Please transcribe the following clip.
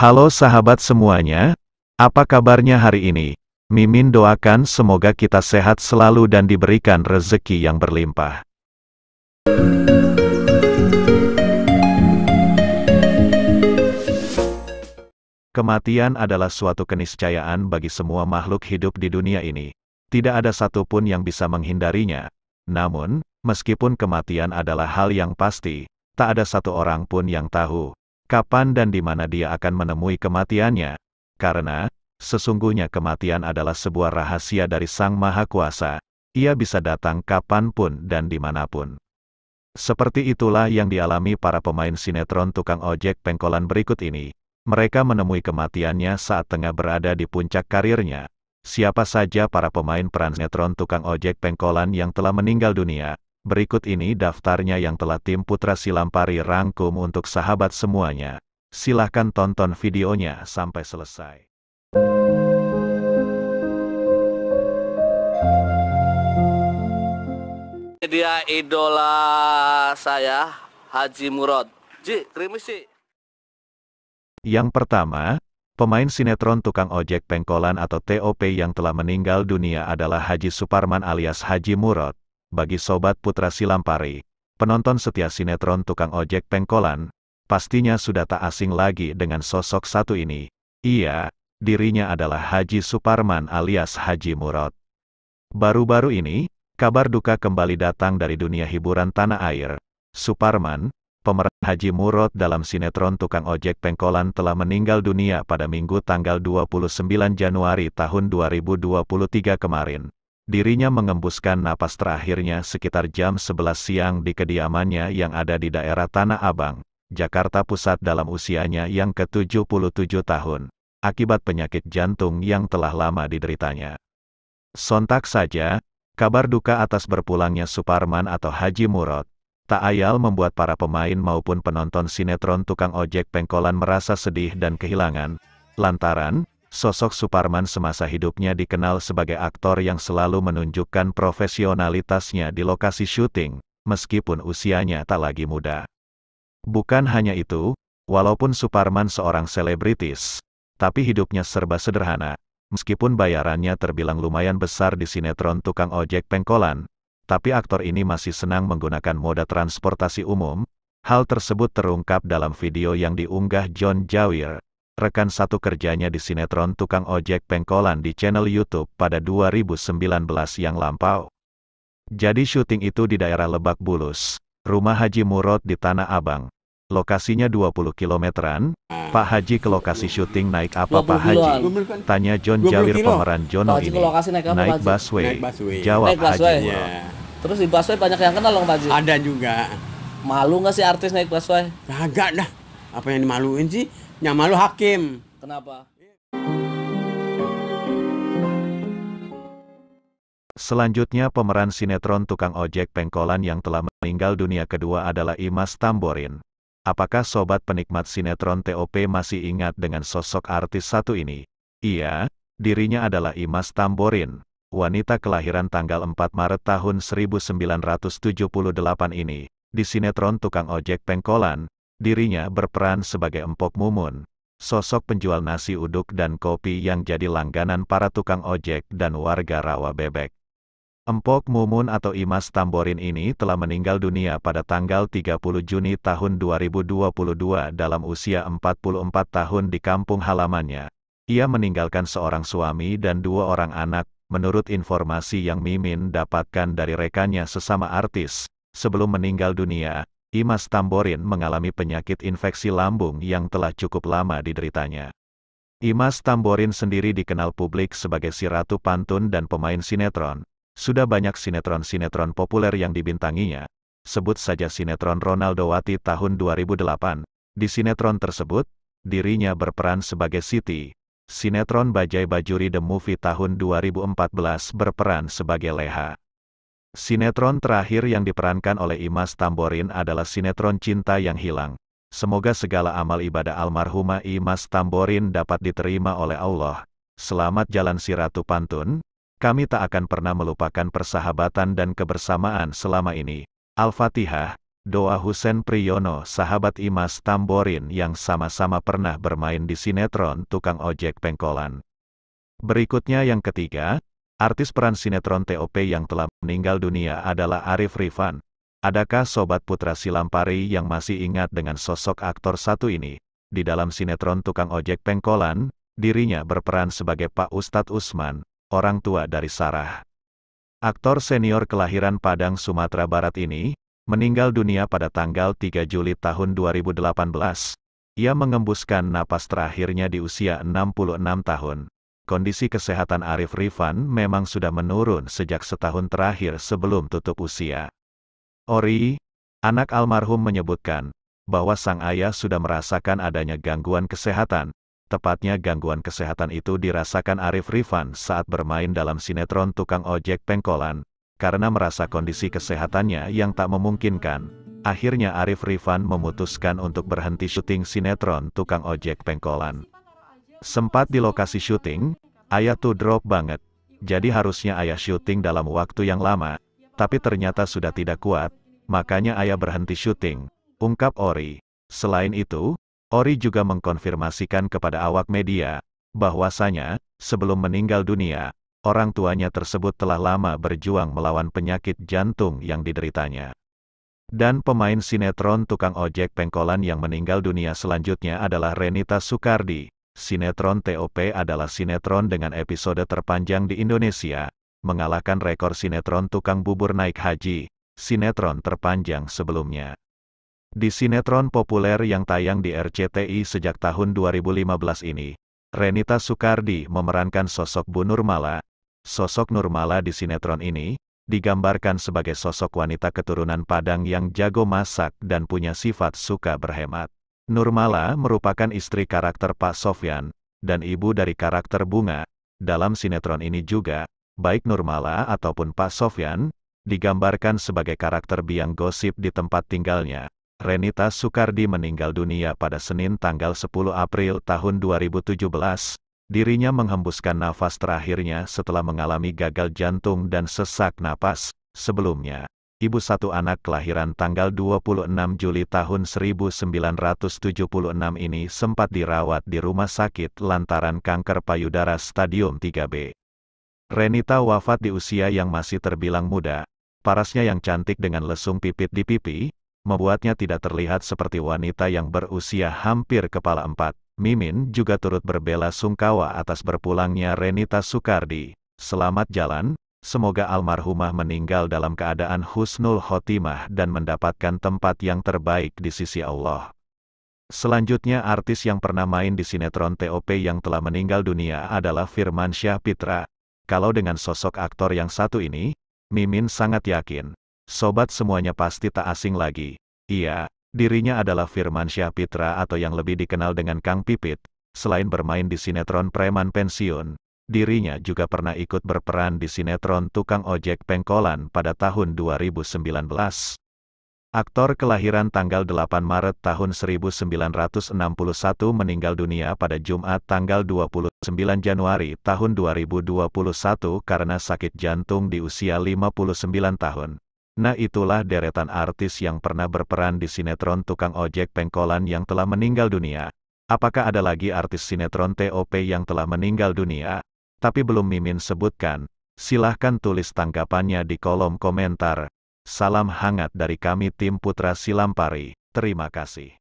Halo sahabat semuanya, apa kabarnya hari ini? Mimin doakan semoga kita sehat selalu dan diberikan rezeki yang berlimpah. Kematian adalah suatu keniscayaan bagi semua makhluk hidup di dunia ini. Tidak ada satupun yang bisa menghindarinya. Namun, meskipun kematian adalah hal yang pasti, tak ada satu orang pun yang tahu kapan dan di mana dia akan menemui kematiannya, karena sesungguhnya kematian adalah sebuah rahasia dari Sang Maha Kuasa. Ia bisa datang kapanpun dan dimanapun. Seperti itulah yang dialami para pemain sinetron tukang ojek pengkolan berikut ini. Mereka menemui kematiannya saat tengah berada di puncak karirnya. Siapa saja para pemain peran sinetron tukang ojek pengkolan yang telah meninggal dunia, Berikut ini daftarnya yang telah tim Putra Silampari rangkum untuk sahabat semuanya. Silahkan tonton videonya sampai selesai. Dia idola saya, Haji Murad. Ji, krimis sih. Yang pertama, Pemain sinetron tukang ojek pengkolan atau TOP yang telah meninggal dunia adalah Haji Suparman alias Haji Murad bagi Sobat Putra Silampari, penonton setia sinetron Tukang Ojek Pengkolan, pastinya sudah tak asing lagi dengan sosok satu ini. Iya, dirinya adalah Haji Suparman alias Haji Murad. Baru-baru ini, kabar duka kembali datang dari dunia hiburan tanah air. Suparman, pemeran Haji Murad dalam sinetron Tukang Ojek Pengkolan telah meninggal dunia pada Minggu tanggal 29 Januari tahun 2023 kemarin. Dirinya mengembuskan napas terakhirnya sekitar jam 11 siang di kediamannya yang ada di daerah Tanah Abang, Jakarta Pusat dalam usianya yang ke-77 tahun, akibat penyakit jantung yang telah lama dideritanya. Sontak saja, kabar duka atas berpulangnya Suparman atau Haji Murad, tak ayal membuat para pemain maupun penonton sinetron tukang ojek pengkolan merasa sedih dan kehilangan, lantaran, Sosok Suparman semasa hidupnya dikenal sebagai aktor yang selalu menunjukkan profesionalitasnya di lokasi syuting, meskipun usianya tak lagi muda. Bukan hanya itu, walaupun Suparman seorang selebritis, tapi hidupnya serba sederhana, meskipun bayarannya terbilang lumayan besar di sinetron Tukang Ojek Pengkolan, tapi aktor ini masih senang menggunakan moda transportasi umum, hal tersebut terungkap dalam video yang diunggah John Jawir, rekan satu kerjanya di sinetron Tukang Ojek Pengkolan di channel YouTube pada 2019 yang lampau. Jadi syuting itu di daerah Lebak Bulus, rumah Haji Murad di Tanah Abang. Lokasinya 20 kilometeran, Pak Haji ke lokasi syuting naik apa Pak Haji? Tanya John Jalir pemeran Jono ini. naik, naik busway. Jawab naik busway. Haji ya. Terus di busway banyak yang kenal loh Pak Haji? Ada juga. Malu nggak sih artis naik busway? Agak dah. Apa yang dimaluin sih? Nyama lu hakim. Kenapa? Selanjutnya pemeran sinetron tukang ojek pengkolan yang telah meninggal dunia kedua adalah Imas Tamborin. Apakah sobat penikmat sinetron TOP masih ingat dengan sosok artis satu ini? Iya, dirinya adalah Imas Tamborin. Wanita kelahiran tanggal 4 Maret tahun 1978 ini, di sinetron tukang ojek pengkolan, Dirinya berperan sebagai empok mumun, sosok penjual nasi uduk dan kopi yang jadi langganan para tukang ojek dan warga rawa bebek. Empok Mumun atau Imas Tamborin ini telah meninggal dunia pada tanggal 30 Juni tahun 2022 dalam usia 44 tahun di kampung halamannya. Ia meninggalkan seorang suami dan dua orang anak, menurut informasi yang Mimin dapatkan dari rekannya sesama artis. Sebelum meninggal dunia, Imas Tamborin mengalami penyakit infeksi lambung yang telah cukup lama dideritanya. Imas Tamborin sendiri dikenal publik sebagai si ratu pantun dan pemain sinetron. Sudah banyak sinetron-sinetron populer yang dibintanginya. Sebut saja sinetron Ronaldo Wati tahun 2008. Di sinetron tersebut, dirinya berperan sebagai Siti. Sinetron Bajai Bajuri The Movie tahun 2014 berperan sebagai Leha. Sinetron terakhir yang diperankan oleh Imas Tamborin adalah sinetron Cinta yang Hilang. Semoga segala amal ibadah almarhumah Imas Tamborin dapat diterima oleh Allah. Selamat jalan si Ratu Pantun. Kami tak akan pernah melupakan persahabatan dan kebersamaan selama ini. Al-Fatihah, doa Husen Priyono, sahabat Imas Tamborin yang sama-sama pernah bermain di sinetron Tukang Ojek Pengkolan. Berikutnya yang ketiga, Artis peran sinetron TOP yang telah meninggal dunia adalah Arif Rifan. Adakah Sobat Putra Silampari yang masih ingat dengan sosok aktor satu ini? Di dalam sinetron Tukang Ojek Pengkolan, dirinya berperan sebagai Pak Ustadz Usman, orang tua dari Sarah. Aktor senior kelahiran Padang, Sumatera Barat ini, meninggal dunia pada tanggal 3 Juli tahun 2018. Ia mengembuskan napas terakhirnya di usia 66 tahun kondisi kesehatan Arif Rifan memang sudah menurun sejak setahun terakhir sebelum tutup usia. Ori, anak almarhum menyebutkan, bahwa sang ayah sudah merasakan adanya gangguan kesehatan, tepatnya gangguan kesehatan itu dirasakan Arif Rifan saat bermain dalam sinetron tukang ojek pengkolan, karena merasa kondisi kesehatannya yang tak memungkinkan. Akhirnya Arif Rifan memutuskan untuk berhenti syuting sinetron tukang ojek pengkolan. Sempat di lokasi syuting, Ayah tuh drop banget. Jadi harusnya Ayah syuting dalam waktu yang lama, tapi ternyata sudah tidak kuat, makanya Ayah berhenti syuting, ungkap Ori. Selain itu, Ori juga mengkonfirmasikan kepada awak media, bahwasanya, sebelum meninggal dunia, orang tuanya tersebut telah lama berjuang melawan penyakit jantung yang dideritanya. Dan pemain sinetron tukang ojek pengkolan yang meninggal dunia selanjutnya adalah Renita Sukardi, Sinetron TOP adalah sinetron dengan episode terpanjang di Indonesia, mengalahkan rekor sinetron Tukang Bubur Naik Haji, sinetron terpanjang sebelumnya. Di sinetron populer yang tayang di RCTI sejak tahun 2015 ini, Renita Soekardi memerankan sosok Bu Nurmala. Sosok Nurmala di sinetron ini, digambarkan sebagai sosok wanita keturunan Padang yang jago masak dan punya sifat suka berhemat. Nurmala merupakan istri karakter Pak Sofyan, dan ibu dari karakter Bunga. Dalam sinetron ini juga, baik Nurmala ataupun Pak Sofyan, digambarkan sebagai karakter biang gosip di tempat tinggalnya. Renita Sukardi meninggal dunia pada Senin tanggal 10 April tahun 2017. Dirinya menghembuskan nafas terakhirnya setelah mengalami gagal jantung dan sesak napas sebelumnya ibu satu anak kelahiran tanggal 26 Juli tahun 1976 ini sempat dirawat di rumah sakit lantaran kanker payudara stadium 3B. Renita wafat di usia yang masih terbilang muda, parasnya yang cantik dengan lesung pipit di pipi, membuatnya tidak terlihat seperti wanita yang berusia hampir kepala empat. Mimin juga turut berbela sungkawa atas berpulangnya Renita Sukardi. Selamat jalan, Semoga almarhumah meninggal dalam keadaan husnul khotimah dan mendapatkan tempat yang terbaik di sisi Allah. Selanjutnya artis yang pernah main di sinetron TOP yang telah meninggal dunia adalah Firman Syah Pitra. Kalau dengan sosok aktor yang satu ini, Mimin sangat yakin. Sobat semuanya pasti tak asing lagi. Iya, dirinya adalah Firman Syah Pitra atau yang lebih dikenal dengan Kang Pipit. Selain bermain di sinetron Preman Pensiun, dirinya juga pernah ikut berperan di sinetron Tukang Ojek Pengkolan pada tahun 2019. Aktor kelahiran tanggal 8 Maret tahun 1961 meninggal dunia pada Jumat tanggal 29 Januari tahun 2021 karena sakit jantung di usia 59 tahun. Nah itulah deretan artis yang pernah berperan di sinetron Tukang Ojek Pengkolan yang telah meninggal dunia. Apakah ada lagi artis sinetron TOP yang telah meninggal dunia? tapi belum Mimin sebutkan, silahkan tulis tanggapannya di kolom komentar. Salam hangat dari kami tim Putra Silampari. Terima kasih.